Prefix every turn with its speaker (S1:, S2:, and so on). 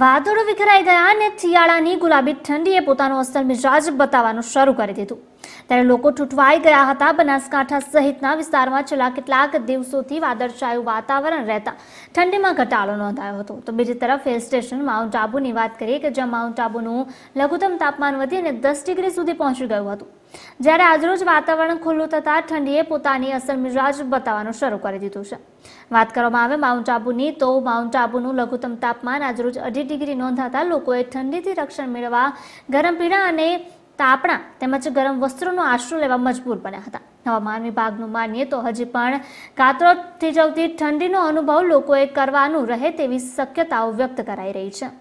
S1: વાદળો વિખરાઈ ગયા અને શિયાળાની ગુલાબી ઠંડીએ પોતાનું અસલ મિજાજ બતાવવાનું શરૂ કરી દીધું ત્યારે લોકો ઠૂંઠવાઈ ગયા હતા બનાસકાંઠા સહિતના વિસ્તારમાં છેલ્લા કેટલાક દિવસોથી વાદળછાયું વાતાવરણ રહેતા ઠંડીમાં ઘટાડો નોંધાયો હતો તો બીજી તરફ હિલ સ્ટેશન માઉન્ટ આબુની વાત કરીએ કે જ્યાં માઉન્ટ આબુનું લઘુત્તમ તાપમાન વધી અને દસ ડિગ્રી સુધી પહોંચી ગયું હતું જ્યારે આજરોજ વાતાવરણ ખુલ્લું થતાં ઠંડીએ પોતાની અસર મિજાજ બતાવવાનું શરૂ કરી દીધું છે વાત કરવામાં આવે માઉન્ટ આબુની તો માઉન્ટ આબુનું લઘુત્તમ તાપમાન આજરોજ અઢી ડિગ્રી નોંધાતા લોકોએ ઠંડીથી રક્ષણ મેળવવા ગરમ પીણા અને તાપણા તેમજ ગરમ વસ્ત્રોનો આશરો લેવા મજબૂર બન્યા હતા હવામાન વિભાગનું માનીએ તો હજી પણ કાતરોથી જવતી ઠંડીનો અનુભવ લોકોએ કરવાનું રહે તેવી શક્યતાઓ વ્યક્ત કરાઈ રહી છે